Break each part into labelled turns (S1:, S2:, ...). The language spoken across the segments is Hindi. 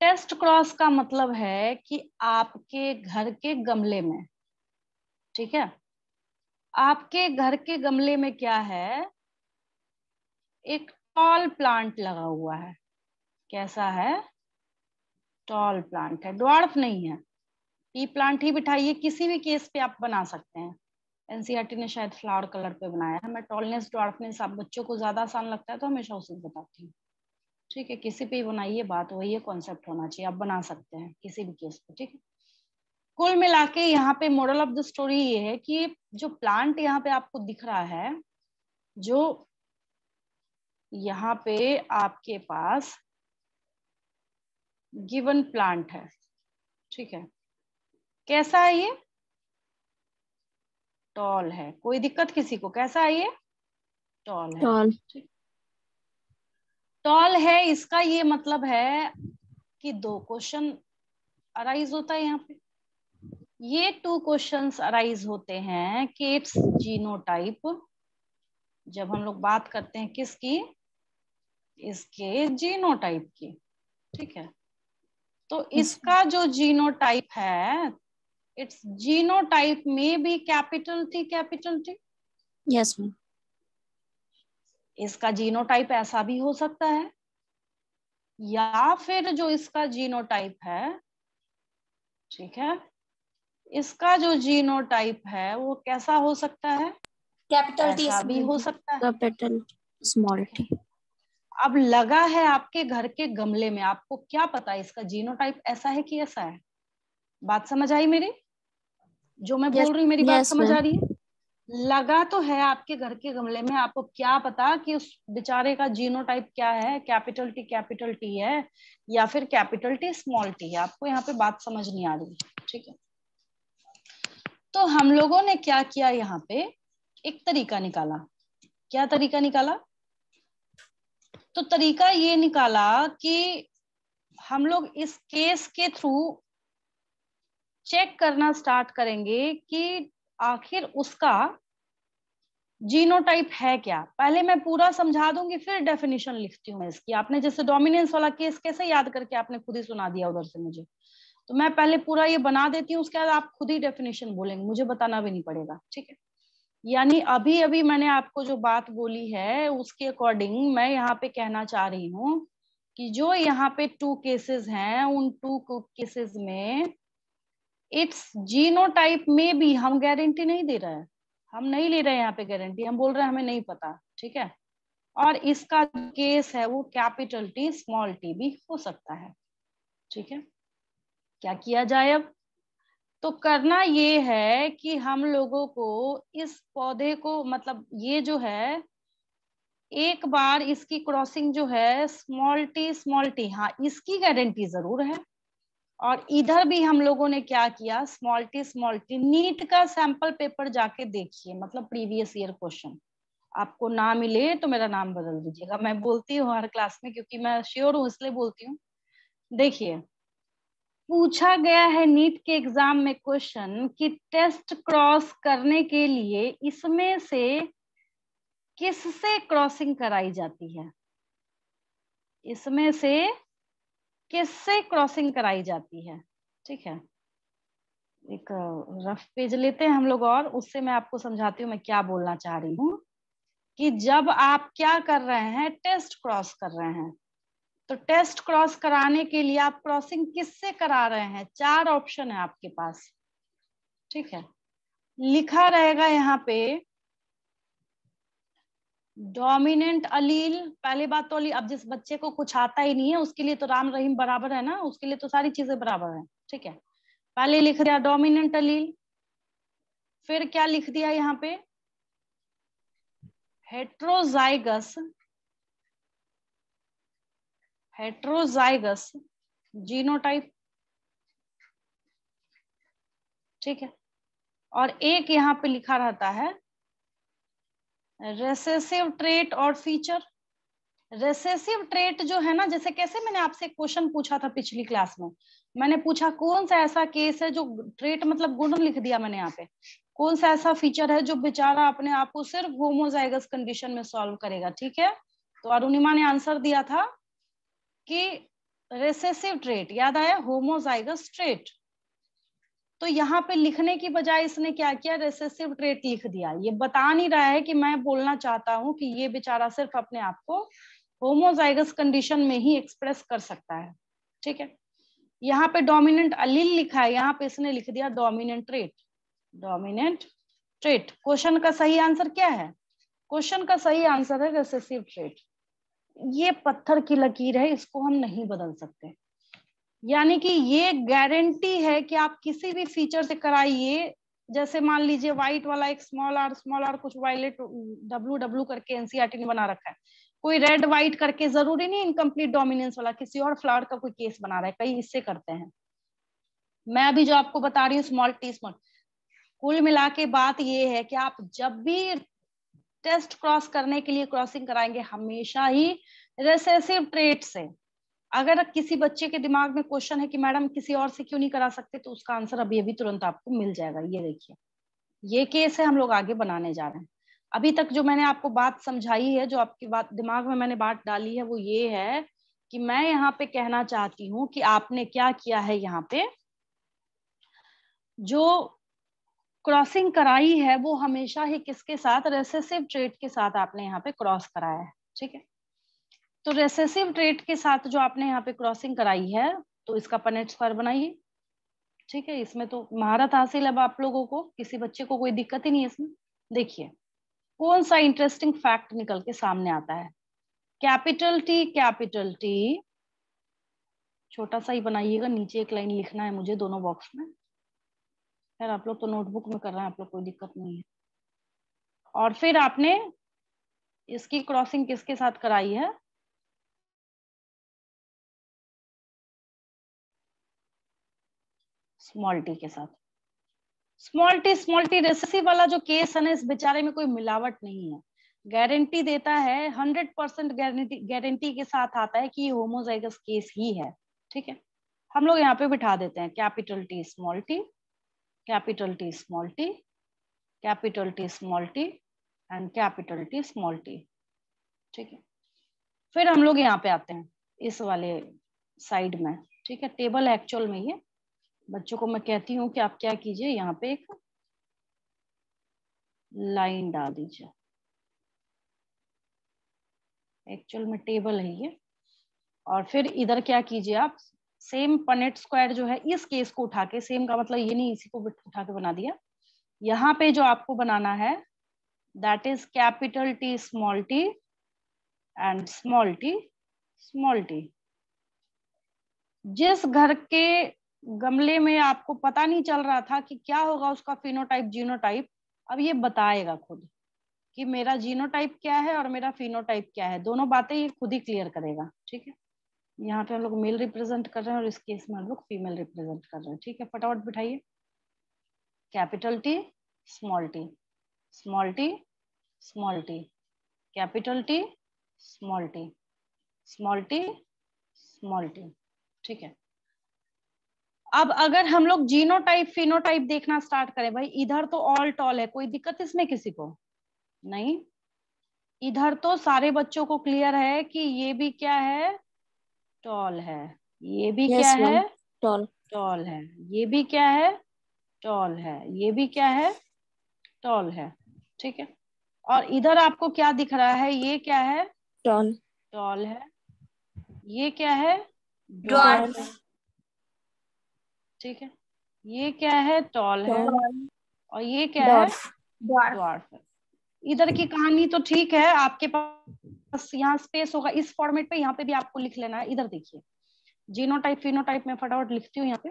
S1: टेस्ट क्रॉस का मतलब है कि आपके घर के गमले में ठीक है आपके घर के गमले में क्या है एक टॉल प्लांट लगा हुआ है कैसा है टॉल प्लांट है ड्वार्फ नहीं है पी प्लांट ही बिठाइए किसी भी केस पे आप बना सकते हैं एनसीआरटी e ने शायद फ्लावर कलर पे बनाया है मैं टॉलनेस डॉर्फनेस आप बच्चों को ज्यादा आसान लगता है तो हमेशा उसे बताती हूँ ठीक है किसी पे बनाइए बात वही कॉन्सेप्ट होना चाहिए आप बना सकते हैं किसी भी केस पे ठीक है कुल मिला के यहाँ पे मॉडल ऑफ द स्टोरी ये है कि जो प्लांट यहाँ पे आपको दिख रहा है जो यहाँ पे आपके पास गिवन प्लांट है ठीक है कैसा है ये टॉल है कोई दिक्कत किसी को कैसा है ये टॉल है टॉल टॉल है इसका ये मतलब है कि दो क्वेश्चन अराइज होता है यहाँ पे ये टू क्वेश्चन अराइज होते हैं किड्स जीनोटाइप जब हम लोग बात करते हैं किसकी इसके जीनोटाइप की ठीक है तो इसका हम्म। जो जीनोटाइप है इट्स जीनोटाइप में भी capital T capital T yes ma'am इसका जीनोटाइप ऐसा भी हो सकता है या फिर जो इसका जीनोटाइप है ठीक है इसका जो जीनोटाइप है वो कैसा हो सकता है कैपिटल टी भी हो सकता है कैपिटल स्मॉल टी अब लगा है आपके घर के गमले में आपको क्या पता है इसका जीनोटाइप ऐसा है कि ऐसा है बात समझ आई मेरी जो मैं yes, बोल रही हूँ मेरी yes, बात समझ आ रही है लगा तो है आपके घर के गमले में आपको क्या पता कि उस बेचारे का जीनोटाइप क्या है कैपिटल टी कैपिटल टी है या फिर कैपिटल टी स्मॉल टी है आपको यहाँ पे बात समझ नहीं आ रही ठीक है तो हम लोगों ने क्या किया यहाँ पे एक तरीका निकाला क्या तरीका निकाला तो तरीका ये निकाला कि हम लोग इस केस के थ्रू चेक करना स्टार्ट करेंगे कि आखिर उसका जीनोटाइप है क्या पहले मैं पूरा समझा दूंगी फिर डेफिनेशन लिखती हूँ इसकी आपने जैसे डोमिनेंस वाला केस कैसे याद करके आपने खुद ही सुना दिया उधर से मुझे तो मैं पहले पूरा ये बना देती हूँ उसके बाद आप खुद ही डेफिनेशन बोलेंगे मुझे बताना भी नहीं पड़ेगा ठीक है यानी अभी अभी मैंने आपको जो बात बोली है उसके अकॉर्डिंग मैं यहाँ पे कहना चाह रही हूँ कि जो यहाँ पे टू केसेस हैं उन टू केसेस में इट्स जीनोटाइप में भी हम गारंटी नहीं दे रहे हैं हम नहीं ले रहे हैं यहाँ पे गारंटी हम बोल रहे हैं हमें नहीं पता ठीक है और इसका केस है वो कैपिटल टी स्मॉल टी भी हो सकता है ठीक है क्या किया जाए अब तो करना ये है कि हम लोगों को इस पौधे को मतलब ये जो है एक बार इसकी क्रॉसिंग जो है स्मॉल टी स्मॉल टी हाँ इसकी गारंटी जरूर है और इधर भी हम लोगों ने क्या किया small T small T NEET का सैंपल पेपर जाके देखिए मतलब प्रीवियस ईयर क्वेश्चन आपको ना मिले तो मेरा नाम बदल दीजिएगा मैं बोलती हूँ हर क्लास में क्योंकि मैं श्योर हूँ इसलिए बोलती हूँ देखिए पूछा गया है नीट के एग्जाम में क्वेश्चन कि टेस्ट क्रॉस करने के लिए इसमें से किससे क्रॉसिंग कराई जाती है इसमें से किससे क्रॉसिंग कराई जाती है ठीक है एक रफ पेज लेते हैं हम लोग और उससे मैं आपको समझाती हूँ मैं क्या बोलना चाह रही हूँ कि जब आप क्या कर रहे हैं टेस्ट क्रॉस कर रहे हैं तो टेस्ट क्रॉस कराने के लिए आप क्रॉसिंग किससे करा रहे हैं चार ऑप्शन है आपके पास ठीक है लिखा रहेगा यहाँ पे डोमिनेंट अलील पहले बात तो अली अब जिस बच्चे को कुछ आता ही नहीं है उसके लिए तो राम रहीम बराबर है ना उसके लिए तो सारी चीजें बराबर है ठीक है पहले लिख दिया डोमिनेंट अलील फिर क्या लिख दिया यहाँ पे हेट्रोजाइगस हेट्रोजाइगस जीनोटाइप ठीक है और एक यहाँ पे लिखा रहता है रेसेसिव ट्रेट और फीचर रेसेसिव ट्रेट जो है ना जैसे कैसे मैंने आपसे क्वेश्चन पूछा था पिछली क्लास में मैंने पूछा कौन सा ऐसा केस है जो ट्रेट मतलब गुण लिख दिया मैंने यहाँ पे कौन सा ऐसा फीचर है जो बेचारा अपने आप को सिर्फ होमोजाइगस कंडीशन में सॉल्व करेगा ठीक है तो अरुणिमा ने आंसर दिया था कि रेसेसिव ट्रेट याद आया होमोजाइगस ट्रेट तो यहाँ पे लिखने की बजाय इसने क्या किया रेसेसिव ट्रेट लिख दिया ये बता नहीं रहा है कि मैं बोलना चाहता हूँ कि ये बेचारा सिर्फ अपने आप को होमोजाइगस कंडीशन में ही एक्सप्रेस कर सकता है ठीक है यहाँ पे डोमिनेंट अलील लिखा है यहाँ पे इसने लिख दिया dominant trait dominant trait question का सही आंसर क्या है क्वेश्चन का सही आंसर है रेसेसिव ट्रेट ये पत्थर की लकीर है इसको हम नहीं बदल सकते यानी कि ये गारंटी है कि आप किसी भी फीचर से कराइए जैसे मान लीजिए व्हाइट वाला एक स्मॉल आर स्मॉल आर कुछ वायलेट डब्लू डब्लू करके एनसीआरटी e ने बना रखा है कोई रेड व्हाइट करके जरूरी नहीं इनकम्प्लीट डोमिनेंस वाला किसी और फ्लावर का कोई केस बना रहा है कई इससे करते हैं मैं अभी जो आपको बता रही हूँ स्मॉल टी स्मॉल कुल मिला के बात ये है कि आप जब भी टेस्ट क्रॉस करने के लिए क्रॉसिंग कराएंगे हमेशा ही रेसेसिव ट्रेट से अगर किसी बच्चे के दिमाग में क्वेश्चन है कि मैडम किसी और से क्यों नहीं करा सकते तो उसका आंसर अभी अभी तुरंत आपको मिल जाएगा ये देखिए ये केस है हम लोग आगे बनाने जा रहे हैं अभी तक जो मैंने आपको बात समझाई है जो आपकी बात दिमाग में मैंने बात डाली है वो ये है कि मैं यहाँ पे कहना चाहती हूँ कि आपने क्या किया है यहाँ पे जो क्रॉसिंग कराई है वो हमेशा ही किसके साथ रेसेसिव ट्रेड के साथ आपने यहाँ पे क्रॉस कराया है ठीक है तो रेसेसिव ट्रेट के साथ जो आपने यहाँ पे क्रॉसिंग कराई है तो इसका पनेट स्क्वायर बनाइए ठीक है इसमें तो महारत हासिल अब आप लोगों को किसी बच्चे को कोई दिक्कत ही नहीं है इसमें देखिए कौन सा इंटरेस्टिंग फैक्ट निकल के सामने आता है कैपिटल टी कैपिटल टी छोटा सा ही बनाइएगा नीचे एक लाइन लिखना है मुझे दोनों बॉक्स में खैर आप लोग तो नोटबुक में कर रहे हैं आप लोग कोई दिक्कत नहीं है और फिर आपने इसकी क्रॉसिंग किसके साथ कराई है स्मॉल टी के साथ small T small T recessive वाला जो केस है ना इस बेचारे में कोई मिलावट नहीं है गारंटी देता है हंड्रेड परसेंट गारंटी गारंटी के साथ आता है कि ये होमोजाइगस केस ही है ठीक है हम लोग यहाँ पे बिठा देते हैं capital T small T capital T small T capital T small T and capital T small T ठीक है फिर हम लोग यहाँ पे आते हैं इस वाले साइड में ठीक है टेबल एक्चुअल में ये बच्चों को मैं कहती हूँ कि आप क्या कीजिए यहाँ पे एक लाइन डाल दीजिए एक्चुअल में टेबल है ये और फिर इधर क्या कीजिए आप सेम पनेट स्क्वायर जो है इस केस को उठा के सेम का मतलब ये नहीं इसी को उठा के बना दिया यहाँ पे जो आपको बनाना है that is capital T small T and small T small T जिस घर के गमले में आपको पता नहीं चल रहा था कि क्या होगा उसका फिनोटाइप जीनोटाइप अब ये बताएगा खुद कि मेरा जीनोटाइप क्या है और मेरा फिनोटाइप क्या है दोनों बातें ये खुद ही क्लियर करेगा ठीक है यहाँ पे हम लोग मेल रिप्रेजेंट कर रहे हैं और इस केस में हम लोग फीमेल रिप्रेजेंट कर रहे हैं ठीक है फटाफट बिठाइए capital T small T small T small T capital T small T small T small T ठीक है अब अगर हम लोग जीनोटाइप फिनोटाइप देखना स्टार्ट करें भाई इधर तो ऑल टॉल है कोई दिक्कत इसमें किसी को नहीं इधर तो सारे बच्चों को क्लियर है कि ये भी क्या है टॉल है ये भी yes, क्या है टॉल टॉल है ये भी क्या है टॉल है ये भी क्या है टॉल है ठीक है और इधर आपको क्या दिख रहा है ये क्या है टॉल टॉल है ये क्या है डॉल ठीक है ये क्या है टॉल है और ये क्या है द्वार्फ, इधर की कहानी तो ठीक है आपके पास यहाँ स्पेस होगा इस फॉर्मेट पे यहाँ पे भी आपको लिख लेना है इधर देखिए जीनोटाइप फिनोटाइप में फटाफट लिखती हूँ यहाँ पे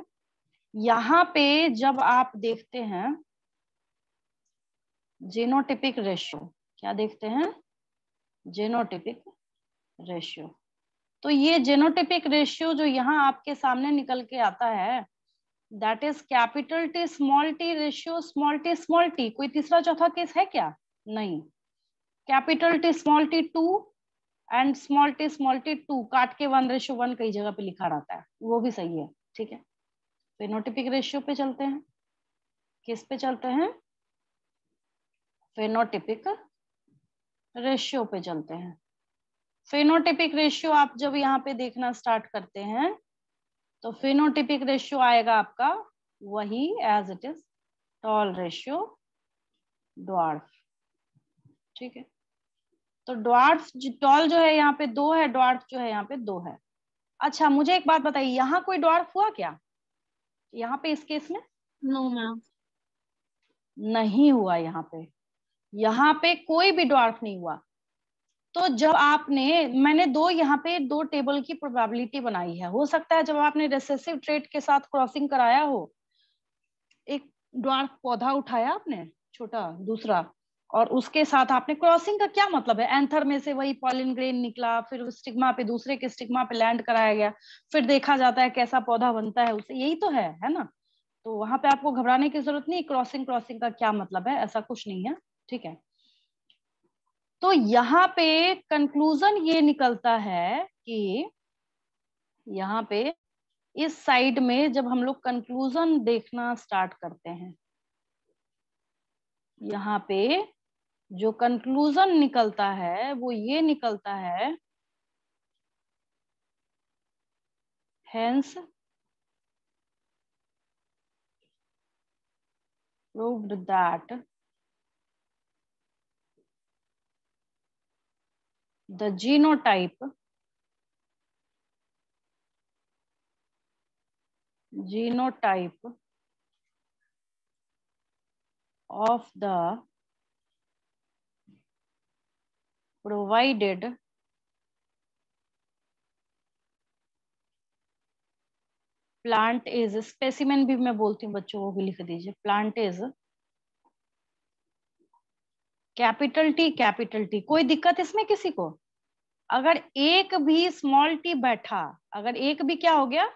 S1: यहाँ पे जब आप देखते हैं जेनोटिपिक रेशियो क्या देखते हैं जेनोटिपिक रेशियो तो ये जेनोटिपिक रेशियो जो यहाँ आपके सामने निकल के आता है that is capital T small T ratio small T small T कोई तीसरा चौथा केस है क्या नहीं capital T small T two and small T small T two काट के वन रेशियो वन कई जगह पे लिखा रहता है वो भी सही है ठीक है फेनोटिपिक रेशियो पे चलते हैं किस पे चलते हैं फेनोटिपिक रेशियो पे चलते हैं फेनोटिपिक रेशियो आप जब यहाँ पे देखना स्टार्ट करते हैं तो फिनोटिपिक रेशियो आएगा आपका वही as it is tall ratio dwarf ठीक है तो डॉर्फ टॉल जो है यहाँ पे दो है डॉर्फ जो है यहाँ पे दो है अच्छा मुझे एक बात बताइए यहाँ कोई डॉर्फ हुआ क्या यहाँ पे इस केस में नो no, मैम नहीं हुआ यहाँ पे यहाँ पे कोई भी डॉर्फ नहीं हुआ तो जब आपने मैंने दो यहाँ पे दो टेबल की प्रोबेबिलिटी बनाई है हो सकता है जब आपने रेसेसिव ट्रेड के साथ क्रॉसिंग कराया हो एक ड्वार्फ पौधा उठाया आपने छोटा दूसरा और उसके साथ आपने क्रॉसिंग का क्या मतलब है एंथर में से वही पॉलिन ग्रेन निकला फिर स्टिग्मा पे दूसरे के स्टिग्मा पे लैंड कराया गया फिर देखा जाता है कैसा पौधा बनता है उसे यही तो है है ना तो वहां पे आपको घबराने की जरूरत नहीं क्रॉसिंग क्रॉसिंग का क्या मतलब है ऐसा कुछ नहीं है ठीक है तो यहाँ पे कंक्लूजन ये निकलता है कि यहाँ पे इस साइड में जब हम लोग कंक्लूजन देखना स्टार्ट करते हैं यहाँ पे जो कंक्लूजन निकलता है वो ये निकलता है hence proved that the genotype genotype of the provided plant is specimen भी मैं बोलती हूँ बच्चों को भी लिख दीजिए plant is capital T capital T कोई दिक्कत इसमें किसी को अगर एक भी स्मॉल टी बैठा अगर एक भी क्या हो गया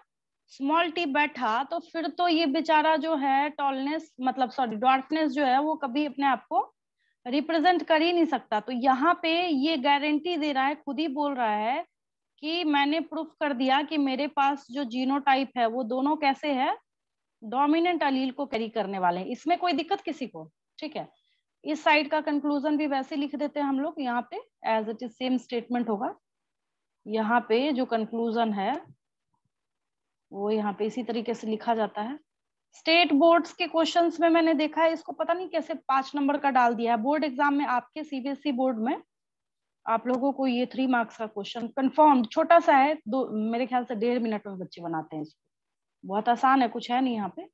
S1: स्मॉल टी बैठा तो फिर तो ये बेचारा जो है टॉलनेस मतलब सॉरी डॉर्फनेस जो है वो कभी अपने आप को रिप्रेजेंट कर ही नहीं सकता तो यहाँ पे ये गारंटी दे रहा है खुद ही बोल रहा है कि मैंने प्रूफ कर दिया कि मेरे पास जो जीनोटाइप है वो दोनों कैसे है डोमिनेंट अलील को कैरी करने वाले हैं इसमें कोई दिक्कत किसी को ठीक है इस साइड का कंक्लूजन भी वैसे लिख देते हैं हम लोग यहाँ पे as it is same statement होगा यहाँ पे जो कंक्लूजन है वो यहाँ पे इसी तरीके से लिखा जाता है स्टेट बोर्ड्स के क्वेश्चंस में मैंने देखा है इसको पता नहीं कैसे पांच नंबर का डाल दिया है बोर्ड एग्जाम में आपके सीबीएसई बोर्ड e में आप लोगों को ये थ्री मार्क्स का क्वेश्चन कंफर्म छोटा सा है दो मेरे ख्याल से डेढ़ मिनट में बच्चे बनाते हैं इसको बहुत आसान है कुछ है नहीं यहाँ पे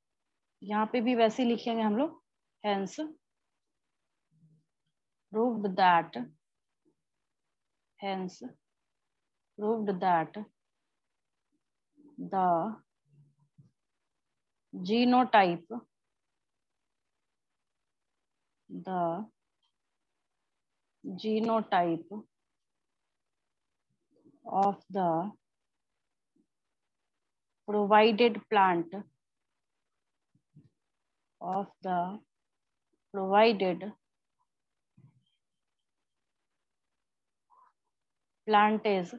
S1: यहाँ पे भी वैसे लिखेंगे हम लोग hence proved that, hence proved that the genotype the genotype of the provided plant of the provided plant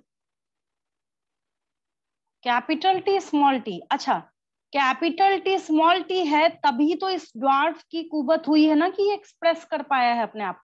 S1: capital T small T अच्छा कैपिटल टी स्मॉल टी है तभी तो इस ड्वार्फ की कुबत हुई है ना कि ये एक्सप्रेस कर पाया है अपने आप